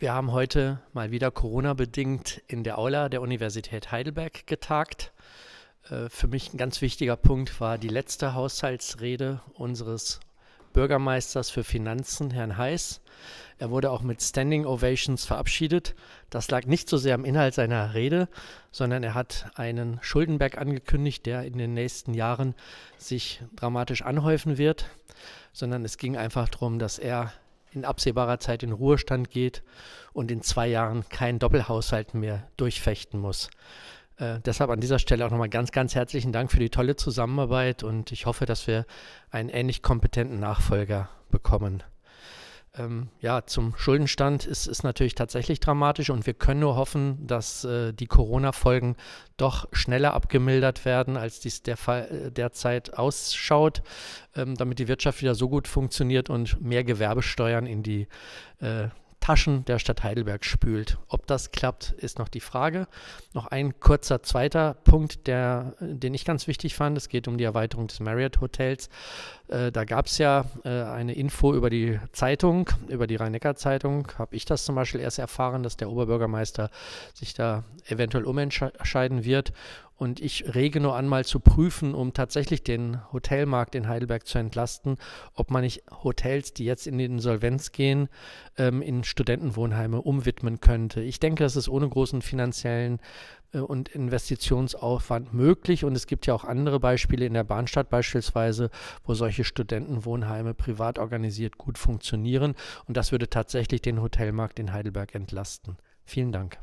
Wir haben heute mal wieder Corona-bedingt in der Aula der Universität Heidelberg getagt. Äh, für mich ein ganz wichtiger Punkt war die letzte Haushaltsrede unseres Bürgermeisters für Finanzen, Herrn Heiß. Er wurde auch mit Standing Ovations verabschiedet. Das lag nicht so sehr am Inhalt seiner Rede, sondern er hat einen Schuldenberg angekündigt, der in den nächsten Jahren sich dramatisch anhäufen wird, sondern es ging einfach darum, dass er in absehbarer Zeit in Ruhestand geht und in zwei Jahren keinen Doppelhaushalt mehr durchfechten muss. Äh, deshalb an dieser Stelle auch nochmal ganz, ganz herzlichen Dank für die tolle Zusammenarbeit und ich hoffe, dass wir einen ähnlich kompetenten Nachfolger bekommen ähm, ja, zum Schuldenstand ist, es natürlich tatsächlich dramatisch und wir können nur hoffen, dass äh, die Corona-Folgen doch schneller abgemildert werden, als dies der Fall, äh, derzeit ausschaut, ähm, damit die Wirtschaft wieder so gut funktioniert und mehr Gewerbesteuern in die äh, Taschen der Stadt Heidelberg spült. Ob das klappt, ist noch die Frage. Noch ein kurzer zweiter Punkt, der, den ich ganz wichtig fand. Es geht um die Erweiterung des Marriott Hotels. Äh, da gab es ja äh, eine Info über die Zeitung, über die Rhein-Neckar-Zeitung. Habe ich das zum Beispiel erst erfahren, dass der Oberbürgermeister sich da eventuell umentscheiden wird und ich rege nur an, mal zu prüfen, um tatsächlich den Hotelmarkt in Heidelberg zu entlasten, ob man nicht Hotels, die jetzt in die Insolvenz gehen, ähm, in Studentenwohnheime umwidmen könnte. Ich denke, das ist ohne großen finanziellen äh, und Investitionsaufwand möglich. Und es gibt ja auch andere Beispiele in der Bahnstadt beispielsweise, wo solche Studentenwohnheime privat organisiert gut funktionieren. Und das würde tatsächlich den Hotelmarkt in Heidelberg entlasten. Vielen Dank.